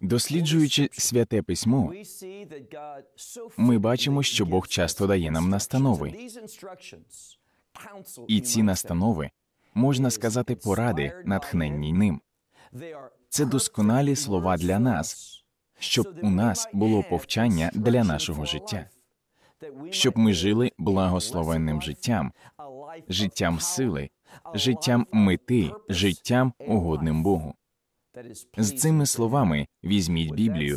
Досліджуючи святе письмо, ми бачимо, що Бог часто дає нам настанови. І ці настанови можна сказати поради, натхненні ним. Це досконалі слова для нас, щоб у нас було повчання для нашого життя, щоб ми жили благословенним життям, життям сили, життям мети, життям угодним Богу. З цими словами візьміть Біблію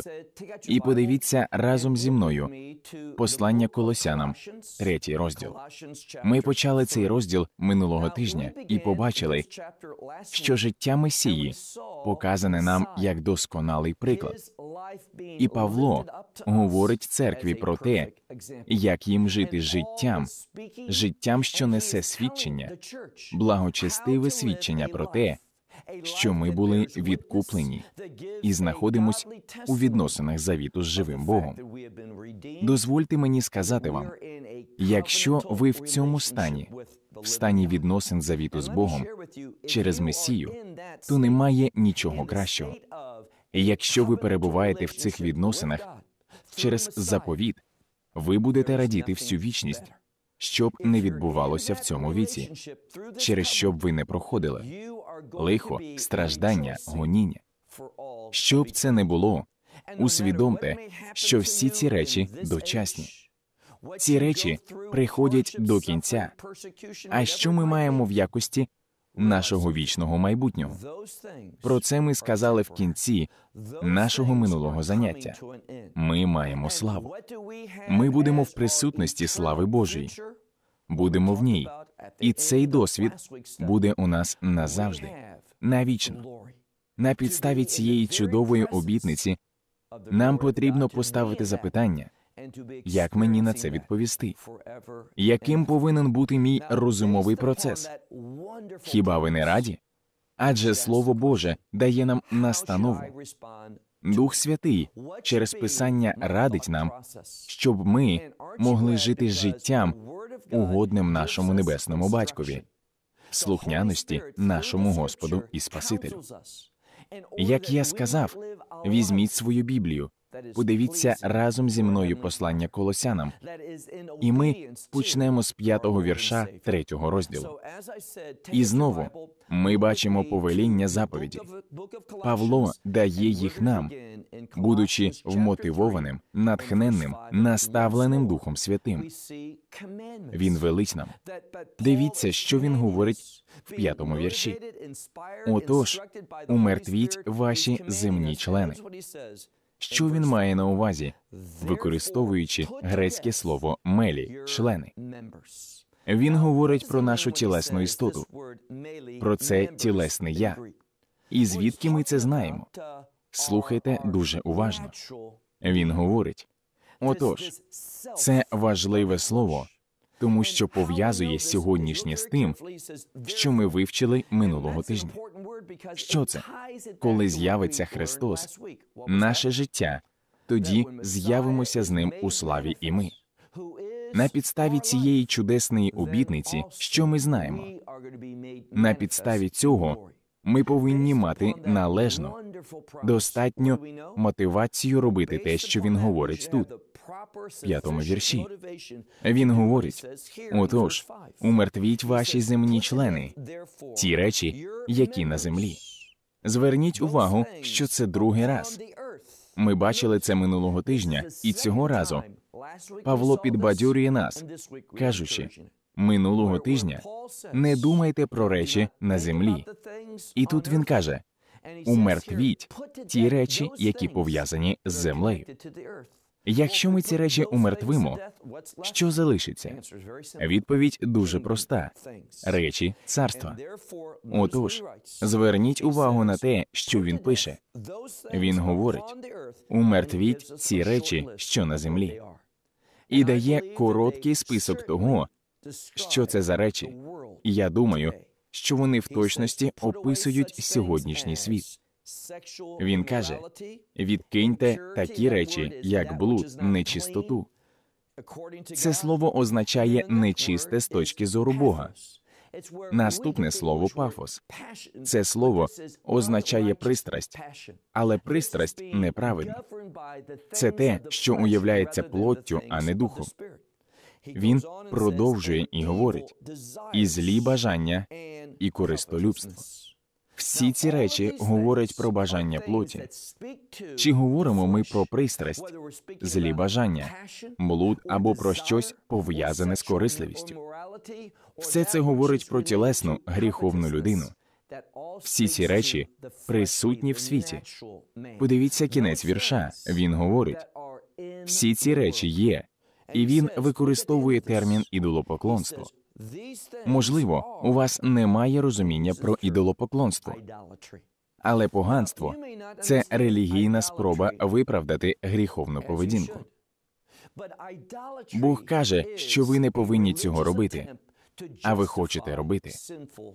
і подивіться разом зі мною послання Колосянам, третій розділ. Ми почали цей розділ минулого тижня і побачили, що життя Месії показане нам як досконалий приклад. І Павло говорить церкві про те, як їм жити життям, життям, що несе свідчення, благочестиве свідчення про те що ми були відкуплені і знаходимось у відносинах завіту з живим Богом. Дозвольте мені сказати вам, якщо ви в цьому стані, в стані відносин завіту з Богом через Месію, то немає нічого кращого. Якщо ви перебуваєте в цих відносинах через заповіт, ви будете радіти всю вічність. Щоб не відбувалося в цьому віці, через що б ви не проходили, лихо, страждання, гоніння. Що б це не було, усвідомте, що всі ці речі дочасні. Ці речі приходять до кінця. А що ми маємо в якості нашого вічного майбутнього? Про це ми сказали в кінці нашого минулого заняття. Ми маємо славу. Ми будемо в присутності слави Божої. Будемо в ній. І цей досвід буде у нас назавжди, навічно. На підставі цієї чудової обітниці нам потрібно поставити запитання, як мені на це відповісти? Яким повинен бути мій розумовий процес? Хіба ви не раді? Адже Слово Боже дає нам настанову. Дух Святий через Писання радить нам, щоб ми могли жити життям, угодним нашому небесному батькові, слухняності нашому Господу і Спасителю. Як я сказав, візьміть свою Біблію, Подивіться разом зі мною послання колосянам. І ми почнемо з п'ятого вірша третього розділу. І знову ми бачимо повеління заповіді. Павло дає їх нам, будучи вмотивованим, натхненним, наставленим Духом Святим. Він велить нам. Дивіться, що він говорить в п'ятому вірші. Отож, умертвіть ваші земні члени. Що він має на увазі, використовуючи грецьке слово мелі, члени. Він говорить про нашу тілесну істоту, про це тілесне я. І звідки ми це знаємо? Слухайте дуже уважно. Він говорить отож, це важливе слово тому що пов'язує сьогоднішнє з тим, що ми вивчили минулого тижня. Що це? Коли з'явиться Христос, наше життя, тоді з'явимося з ним у славі, і ми. На підставі цієї чудесної обітниці, що ми знаємо? На підставі цього ми повинні мати належну достатню мотивацію робити те, що він говорить тут п'ятому вірші. Він говорить: отож, умертвіть ваші земні члени, ті речі, які на землі. Зверніть увагу, що це другий раз. Ми бачили це минулого тижня, і цього разу Павло підбадьорює нас, кажучи минулого тижня не думайте про речі на землі. І тут він каже: умертвіть ті речі, які пов'язані з землею. Якщо ми ці речі умертвимо, що залишиться? Відповідь дуже проста: речі царства. Отож, зверніть увагу на те, що він пише. Він говорить: умертвіть ці речі, що на землі, і дає короткий список того, що це за речі. я думаю, що вони в точності описують сьогоднішній світ. Він каже: відкиньте такі речі, як блуд, нечистоту. Це слово означає нечисте з точки зору Бога. Наступне слово пафос. Це слово означає пристрасть, але пристрасть неправильна. Це те, що уявляється плоттю, а не духом. Він продовжує і говорить і злі бажання, і користолюбство. Всі ці речі говорять про бажання плоті. Чи говоримо ми про пристрасть, злі бажання, блуд або про щось пов'язане з корисливістю? Все це говорить про тілесну гріховну людину. Всі ці речі присутні в світі. Подивіться кінець вірша. Він говорить: всі ці речі є, і він використовує термін ідолопоклонство. Можливо, у вас немає розуміння про ідолопоклонство, але поганство це релігійна спроба виправдати гріховну поведінку. Бог каже, що ви не повинні цього робити, а ви хочете робити.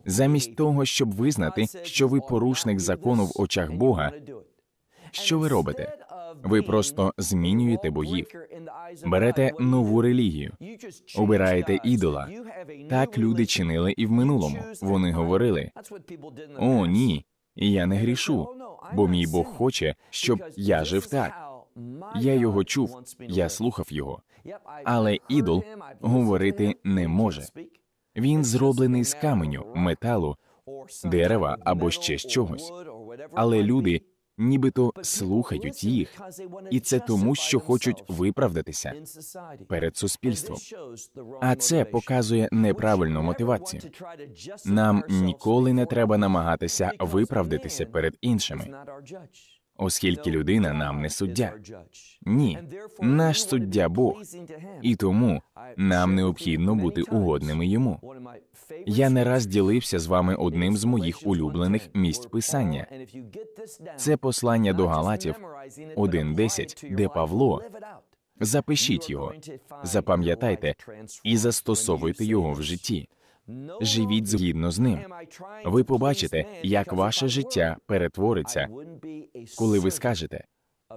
Замість того, щоб визнати, що ви порушник закону в очах Бога. Що ви робите? Ви просто змінюєте богів, берете нову релігію, обираєте ідола. Так люди чинили і в минулому. Вони говорили «О, ні, я не грішу, бо мій Бог хоче, щоб я жив так. Я його чув, я слухав його. Але ідол говорити не може. Він зроблений з каменю, металу, дерева або ще з чогось. Але люди нібито слухають їх, і це тому, що хочуть виправдатися перед суспільством. А це показує неправильну мотивацію. Нам ніколи не треба намагатися виправдатися перед іншими оскільки людина нам не суддя. Ні, наш суддя Бог, і тому нам необхідно бути угодними йому. Я не раз ділився з вами одним з моїх улюблених місць писання. Це послання до Галатів 1.10, де Павло. Запишіть його, запам'ятайте і застосовуйте його в житті. Живіть згідно з ним. Ви побачите, як ваше життя перетвориться, коли ви скажете.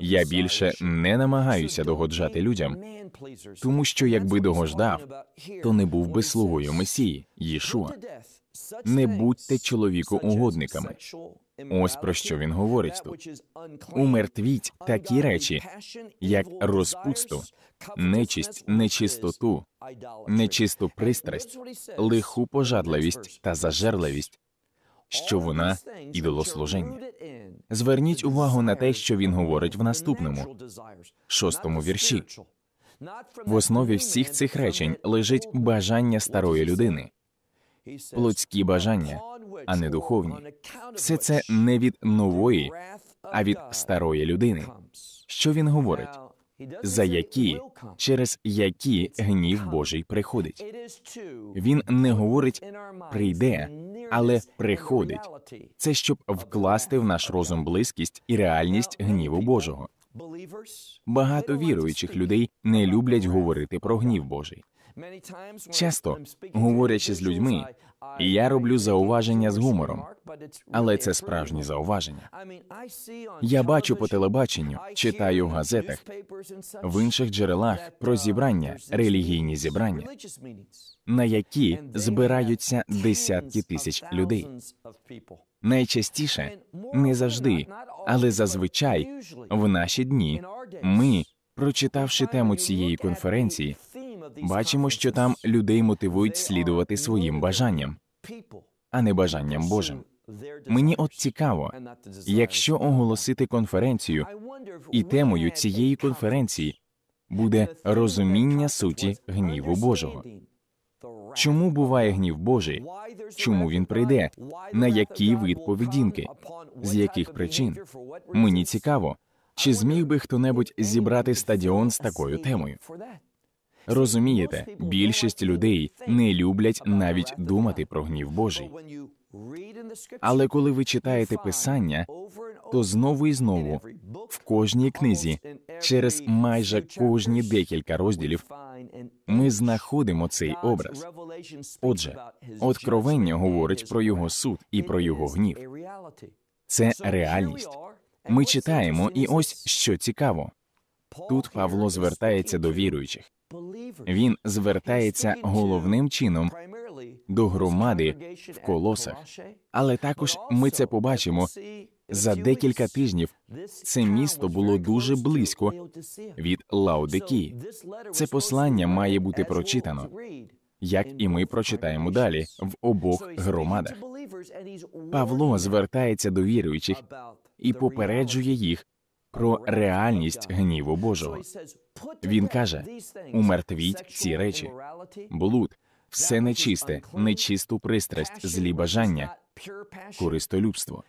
Я більше не намагаюся догоджати людям, тому що якби догождав, то не був би слугою Месії Єшуа. Не будьте угодниками, Ось про що він говорить тут. Умертвіть такі речі, як розпусту, нечисть, нечистоту, нечисту пристрасть, лиху пожадливість та зажерливість, що вона ідолослуження. Зверніть увагу на те, що він говорить в наступному шостому вірші. В основі всіх цих речень лежить бажання старої людини плотські бажання, а не духовні. Все це не від нової, а від старої людини. Що він говорить? За які через які гнів Божий приходить? Він не говорить прийде, але приходить. Це щоб вкласти в наш розум близькість і реальність гніву Божого. Багато віруючих людей не люблять говорити про гнів Божий. Часто говорячи з людьми, я роблю зауваження з гумором, але це справжні зауваження. Я бачу по телебаченню, читаю в газетах, в інших джерелах про uh, зібрання, релігійні зібрання, на які збираються десятки тисяч людей. Найчастіше не завжди, але зазвичай в наші дні ми. Прочитавши тему цієї конференції, бачимо, що там людей мотивують слідувати своїм бажанням, а не бажанням Божим. Мені от цікаво, якщо оголосити конференцію, і темою цієї конференції буде розуміння суті гніву Божого. Чому буває гнів Божий? Чому він прийде? На який вид поведінки? З яких причин? Мені цікаво, чи зміг би хто небудь зібрати стадіон з такою темою? Розумієте, більшість людей не люблять навіть думати про гнів Божий. Але коли ви читаєте писання, то знову і знову в кожній книзі, через майже кожні декілька розділів, ми знаходимо цей образ. Отже, откровення говорить про його суд і про його гнів. Це реальність. Ми читаємо, і ось що цікаво. Тут Павло звертається до віруючих він звертається головним чином до громади в колосах, але також ми це побачимо за декілька тижнів. Це місто було дуже близько від Лаудикії. Це послання має бути прочитано. Як і ми прочитаємо далі в обох громадах. Павло звертається до віруючих і попереджує їх про реальність гніву Божого. Він каже: умертвіть ці речі, блуд, все нечисте, нечисту пристрасть, злі бажання, користолюбство.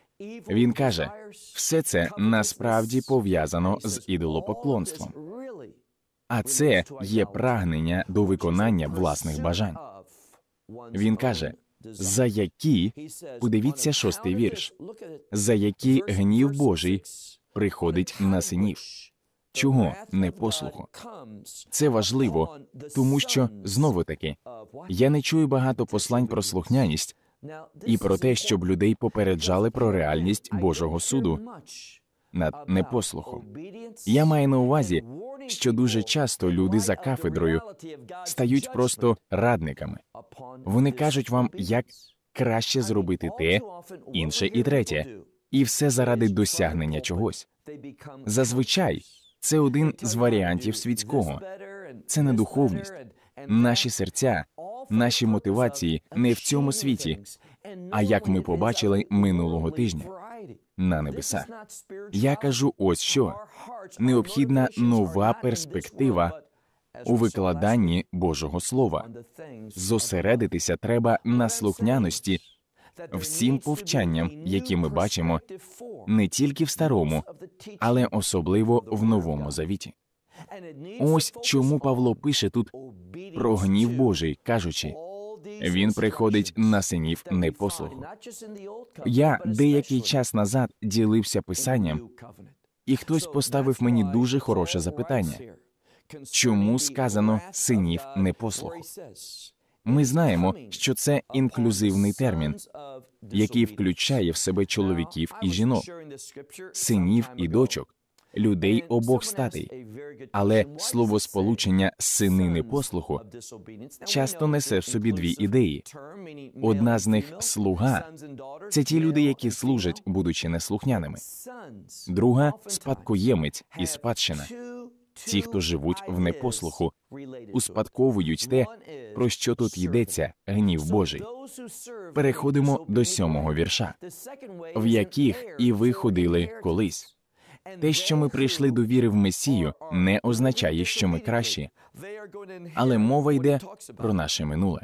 Він каже, все це насправді пов'язано з ідолопоклонством. А це є прагнення до виконання власних бажань. Він каже, за які подивіться шостий вірш, за які гнів Божий приходить на синів чого не послуху. Це важливо, тому що знову таки я не чую багато послань про слухняність і про те, щоб людей попереджали про реальність Божого суду над непослухом. Я маю на увазі, що дуже часто люди за кафедрою стають просто радниками. Вони кажуть вам, як краще зробити те, інше і третє, і все заради досягнення чогось. Зазвичай це один з варіантів світського. Це не духовність. Наші серця, наші мотивації не в цьому світі. А як ми побачили минулого тижня на небесах. Я кажу, ось що необхідна нова перспектива у викладанні Божого Слова. Зосередитися треба на слухняності всім повчанням, які ми бачимо не тільки в старому, але особливо в новому завіті. Ось чому Павло пише тут про гнів Божий, кажучи. Він приходить на синів непослуху. Я деякий час назад ділився писанням, і хтось поставив мені дуже хороше запитання чому сказано синів непослуху? Ми знаємо, що це інклюзивний термін, який включає в себе чоловіків і жінок, синів і дочок, людей обох статей. Але словосполучення сини непослуху часто несе в собі дві ідеї. Одна з них слуга, це ті люди, які служать, будучи неслухняними. Друга спадкоємець і спадщина. Ті, хто живуть в непослуху, успадковують те, про що тут йдеться, гнів Божий. Переходимо до сьомого вірша, в яких і ви ходили колись. Те, що ми прийшли до віри в Месію, не означає, що ми кращі, але мова йде про наше минуле.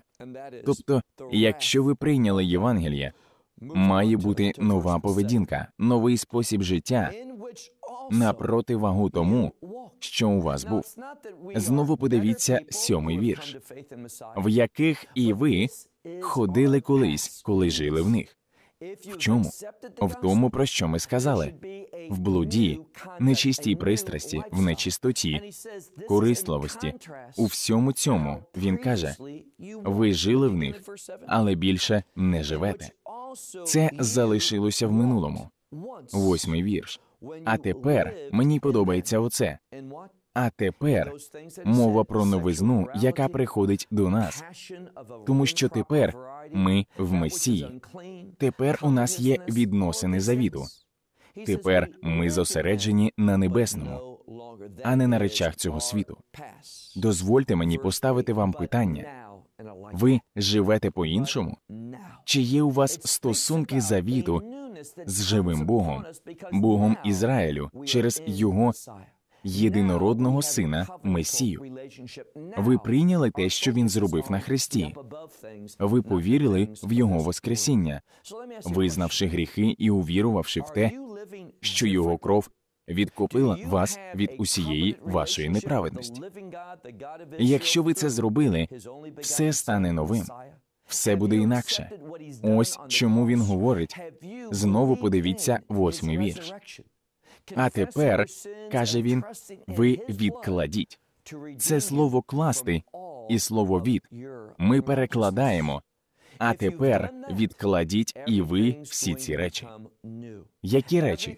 Тобто, якщо ви прийняли Євангелія має бути нова поведінка, новий спосіб життя на противагу тому, що у вас був. Знову подивіться сьомий вірш, в яких і ви ходили колись, коли жили в них. В чому? В тому, про що ми сказали в блуді, нечистій пристрасті, в нечистоті, корисливості. У всьому цьому він каже: ви жили в них, але більше не живете. Це залишилося в минулому. Восьмий вірш. А тепер мені подобається оце. А тепер мова про новизну, яка приходить до нас, тому що тепер ми в Месії. Тепер у нас є відносини завіту. Тепер ми зосереджені на небесному, а не на речах цього світу. Дозвольте мені поставити вам питання. Ви живете по-іншому? Чи є у вас стосунки завіту з живим Богом, Богом Ізраїлю, через його єдинородного сина Месію? Ви прийняли те, що він зробив на Христі? Ви повірили в його воскресіння, визнавши гріхи і увірувавши в те, що його кров відкупила вас від усієї вашої неправедності. Якщо ви це зробили, все стане новим, все буде інакше. Ось чому він говорить. Знову подивіться восьмий вірш. А тепер каже він: ви відкладіть це слово класти і слово від ми перекладаємо а тепер відкладіть і ви всі ці речі. Які речі?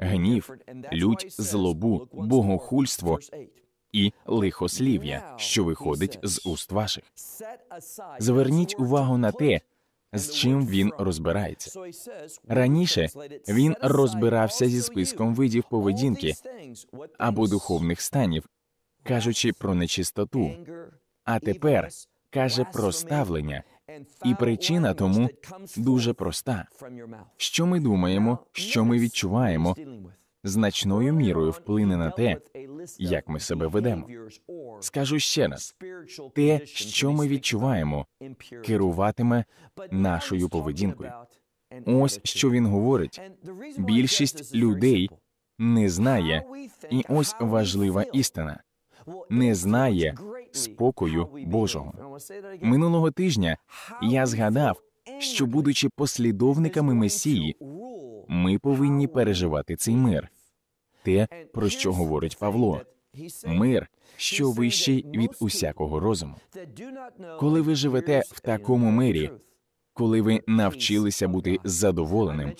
Гнів, лють, злобу, богохульство і лихослів'я, що виходить з уст ваших. Зверніть увагу на те. З чим він розбирається раніше він розбирався зі списком видів поведінки або духовних станів, кажучи про нечистоту, а тепер каже про ставлення, і причина тому дуже проста. Що ми думаємо, що ми відчуваємо, значною мірою вплине на те, як ми себе ведемо. Скажу ще раз, те, що ми відчуваємо, керуватиме нашою поведінкою. Ось що він говорить. Більшість людей не знає, і ось важлива істина не знає, спокою Божого. Минулого тижня я згадав, що, будучи послідовниками Месії, ми повинні переживати цей мир, те, про що говорить Павло. Мир, що вищий від усякого розуму. Коли ви живете в такому мирі, коли ви навчилися бути задоволеним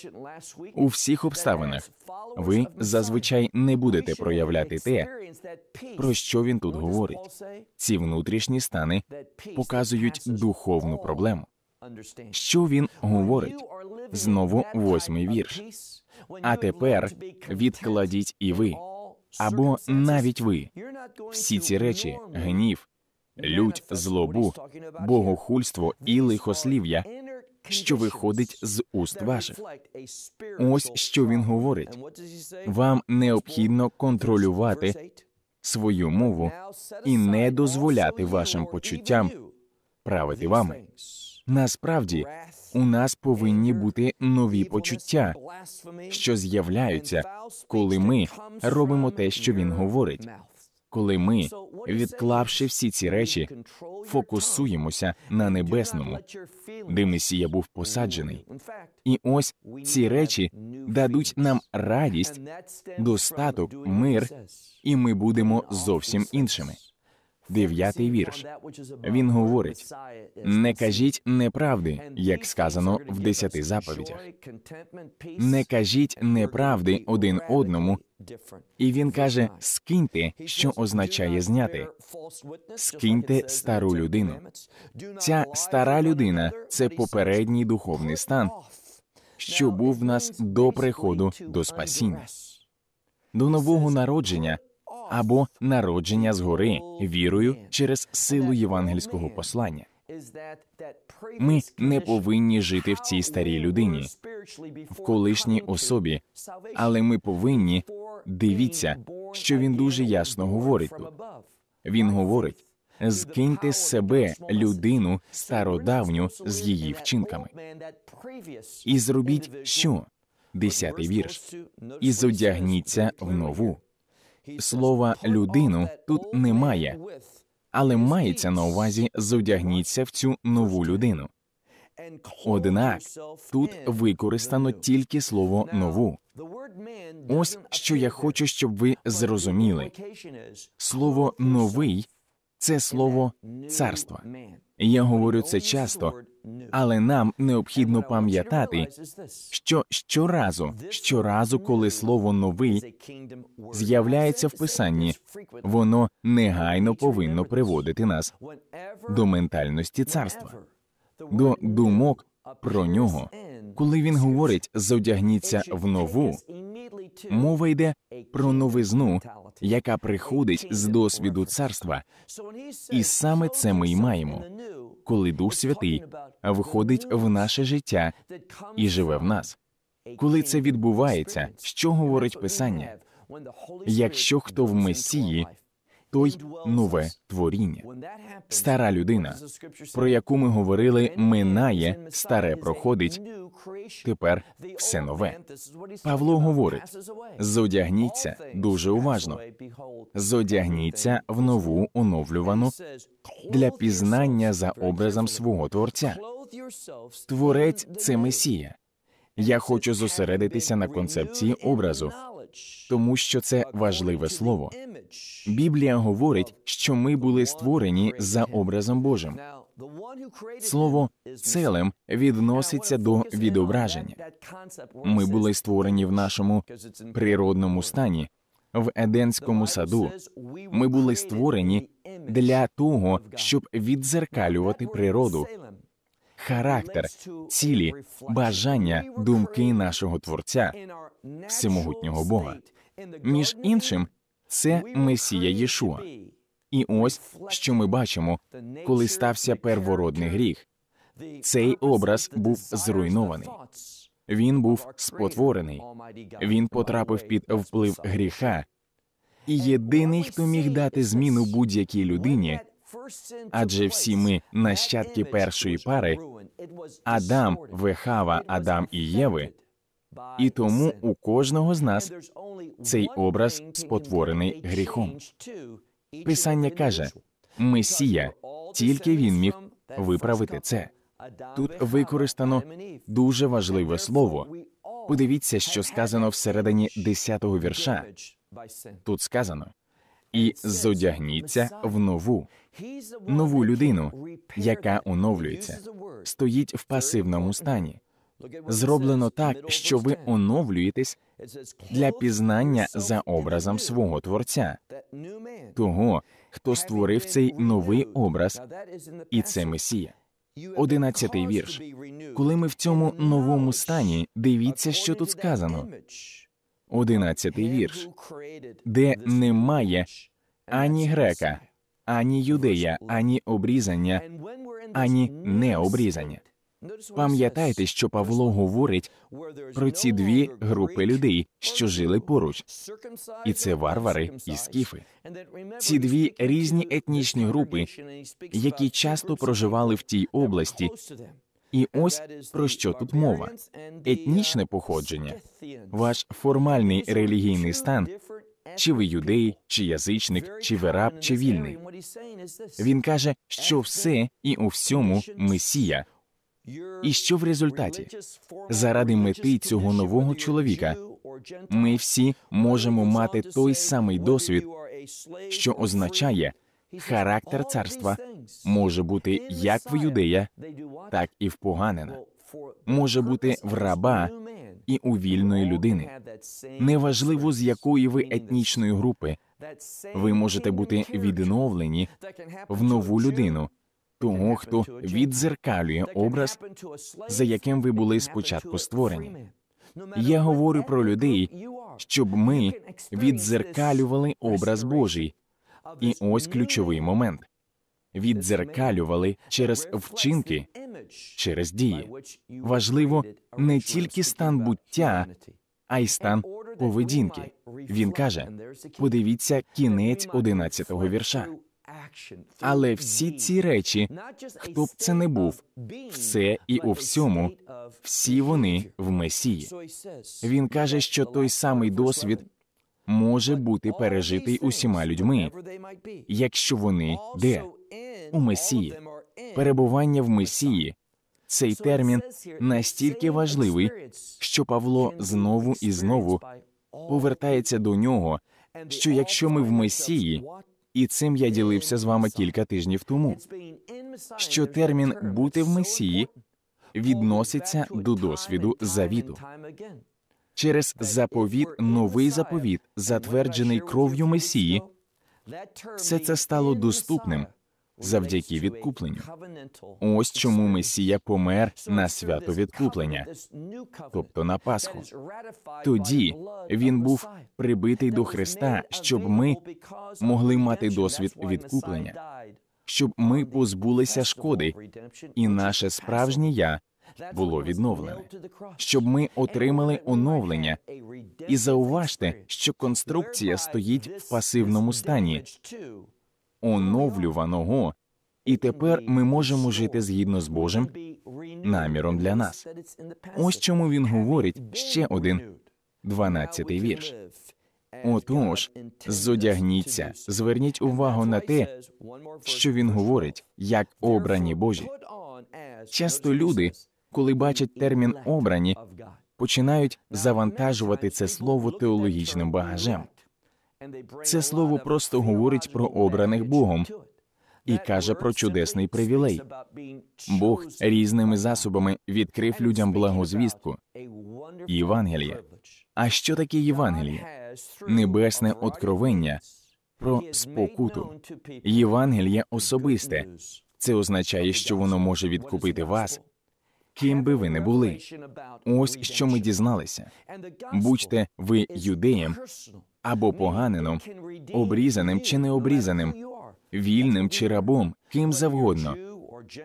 у всіх обставинах. Ви зазвичай не будете проявляти те, про що він тут говорить. Ці внутрішні стани показують духовну проблему. Що він говорить? Знову восьмий вірш. А тепер відкладіть і ви, або навіть ви всі ці речі, гнів, лють, злобу, богохульство і лихослів'я що виходить з уст ваших. Ось що він говорить. Вам необхідно контролювати свою мову і не дозволяти вашим почуттям правити вами. Насправді у нас повинні бути нові почуття, що з'являються, коли ми робимо те, що він говорить коли ми, відклавши всі ці речі, фокусуємося на небесному, де месія був посаджений. І ось ці речі дадуть нам радість, достаток, мир, і ми будемо зовсім іншими. Дев'ятий вірш. Він говорить: не кажіть неправди, як сказано в десяти заповідях. Не кажіть неправди один одному. І він каже: скиньте, що означає зняти, скиньте стару людину. Ця стара людина це попередній духовний стан, що був в нас до приходу до спасіння, до нового народження або народження згори вірою через силу євангельського послання. Ми не повинні жити в цій старій людині, в колишній особі, але ми повинні дивіться, що він дуже ясно говорить. тут. Він говорить: скиньте з себе людину стародавню з її вчинками. І зробіть що? Десятий вірш і зодягніться в нову. Слова людину тут немає, але мається на увазі зодягніться в цю нову людину. Однак тут використано тільки слово нову. Ось що я хочу, щоб ви зрозуміли. Слово новий це слово царства. Я говорю це часто, але нам необхідно пам'ятати, що щоразу, щоразу, коли слово новий з'являється в писанні, воно негайно повинно приводити нас до ментальності царства, до думок про нього. Коли він говорить зодягніться в нову, мова йде про новизну, яка приходить з досвіду царства, і саме це ми й маємо. Коли Дух Святий входить в наше життя і живе в нас. Коли це відбувається, що говорить Писання? Якщо хто в Месії, той нове творіння. Стара людина, про яку ми говорили, минає старе проходить. Тепер все нове. Павло говорить: зодягніться дуже уважно. Зодягніться в нову оновлювану для пізнання за образом свого творця. Творець це месія. Я хочу зосередитися на концепції образу тому що це важливе слово. Біблія говорить, що ми були створені за образом Божим. Слово «целем» відноситься до відображення. Ми були створені в нашому природному стані, в Еденському саду. Ми були створені для того, щоб відзеркалювати природу, характер, цілі, бажання, думки нашого творця, всемогутнього Бога. Між іншим, це Месія Єшуа. І ось що ми бачимо, коли стався первородний гріх. Цей образ був зруйнований. Він був спотворений. Він потрапив під вплив гріха. І єдиний, хто міг дати зміну будь-якій людині, Адже всі ми нащадки першої пари, Адам, Вехава, Адам і Єви, і тому у кожного з нас цей образ спотворений гріхом. Писання каже Месія, тільки він міг виправити це. Тут використано дуже важливе слово. Подивіться, що сказано всередині 10-го вірша. Тут сказано і зодягніться в нову, нову людину, яка оновлюється, стоїть в пасивному стані. Зроблено так, що ви оновлюєтесь для пізнання за образом свого творця, того, хто створив цей новий образ, і це Месія. Одинадцятий вірш. Коли ми в цьому новому стані, дивіться, що тут сказано. 11 вірш, де немає ані грека, ані юдея, ані обрізання, ані необрізання. Пам'ятайте, що Павло говорить про ці дві групи людей, що жили поруч, і це варвари і скіфи. Ці дві різні етнічні групи, які часто проживали в тій області, і ось про що тут мова: етнічне походження, ваш формальний релігійний стан, чи ви юдей, чи язичник, чи ви раб, чи вільний. Він каже, що все і у всьому месія. І що в результаті заради мети цього нового чоловіка ми всі можемо мати той самий досвід, що означає характер царства може бути як в юдея, так і в поганина. Може бути в раба і у вільної людини. Неважливо з якої ви етнічної групи. Ви можете бути відновлені в нову людину, того хто відзеркалює образ, за яким ви були спочатку створені. Я говорю про людей, щоб ми відзеркалювали образ Божий, і ось ключовий момент віддзеркалювали через вчинки, через дії. Важливо не тільки стан буття, а й стан поведінки. Він каже: подивіться кінець одинадцятого вірша. Але всі ці речі, хто б це не був, все і у всьому, всі вони в Месії. Він каже, що той самий досвід може бути пережитий усіма людьми, якщо вони де у Месії, перебування в Месії. Цей термін настільки важливий, що Павло знову і знову повертається до нього. Що якщо ми в Месії, і цим я ділився з вами кілька тижнів тому, що термін бути в Месії відноситься до досвіду завіту через заповіт, новий заповіт, затверджений кров'ю Месії, все це стало доступним завдяки відкупленню. Ось чому Месія помер на свято відкуплення, тобто на Пасху. Тоді він був прибитий до Христа, щоб ми могли мати досвід відкуплення, щоб ми позбулися шкоди, і наше справжнє я. Було відновлене, щоб ми отримали оновлення і зауважте, що конструкція стоїть в пасивному стані оновлюваного, і тепер ми можемо жити згідно з Божим наміром для нас. Ось чому він говорить ще один дванадцятий вірш. Отож, зодягніться, зверніть увагу на те, що він говорить, як обрані Божі. Часто люди, коли бачать термін обрані, починають завантажувати це слово теологічним багажем. Це слово просто говорить про обраних Богом і каже про чудесний привілей. Бог різними засобами відкрив людям благозвістку Євангеліє. А що таке Євангеліє? Небесне откровення про спокуту. Євангеліє особисте. Це означає, що воно може відкупити вас ким би ви не були. Ось що ми дізналися. Будьте ви юдеєм або поганином, обрізаним чи необрізаним, вільним чи рабом, ким завгодно.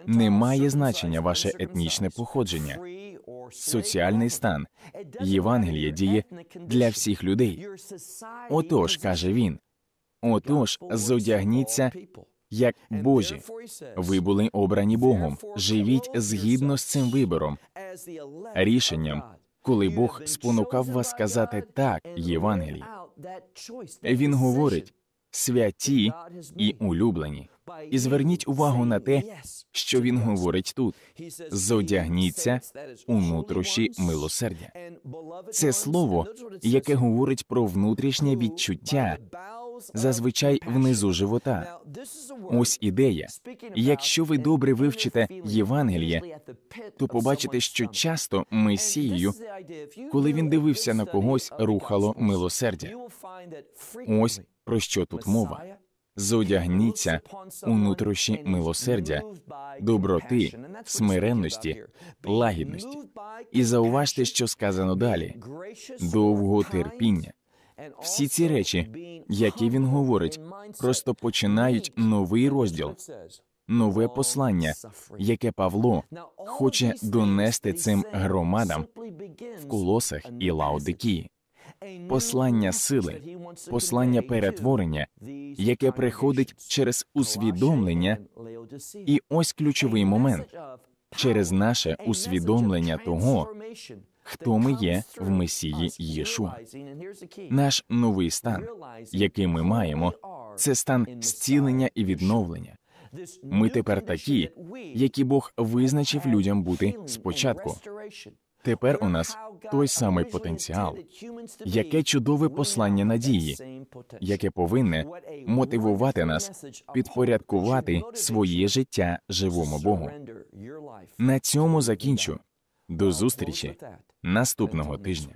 Немає значення ваше етнічне походження, соціальний стан. Євангеліє діє для всіх людей. Отож, каже він. Отож, зодягніться як Божі. Ви були обрані Богом. Живіть згідно з цим вибором, рішенням, коли Бог спонукав вас сказати так Євангелії. Він говорить святі і улюблені. І зверніть увагу на те, що він говорить тут: зодягніться у нутрощі милосердя. Це слово, яке говорить про внутрішнє відчуття зазвичай внизу живота. Ось ідея. Якщо ви добре вивчите Євангеліє, то побачите, що часто Месією, коли він дивився на когось, рухало милосердя. Ось про що тут мова. Зодягніться у нутрощі милосердя, доброти, смиренності, лагідності. І зауважте, що сказано далі довготерпіння. Всі ці речі, які він говорить, просто починають новий розділ, нове послання, яке Павло хоче донести цим громадам в колосах і Лаодикії. Послання сили, послання перетворення, яке приходить через усвідомлення, і ось ключовий момент через наше усвідомлення того, хто ми є в Месії Єшу. Наш новий стан, який ми маємо, це стан зцілення і відновлення. Ми тепер такі, які Бог визначив людям бути спочатку. Тепер у нас той самий потенціал, яке чудове послання надії, яке повинне мотивувати нас підпорядкувати своє життя живому Богу. На цьому закінчу. До зустрічі наступного тижня.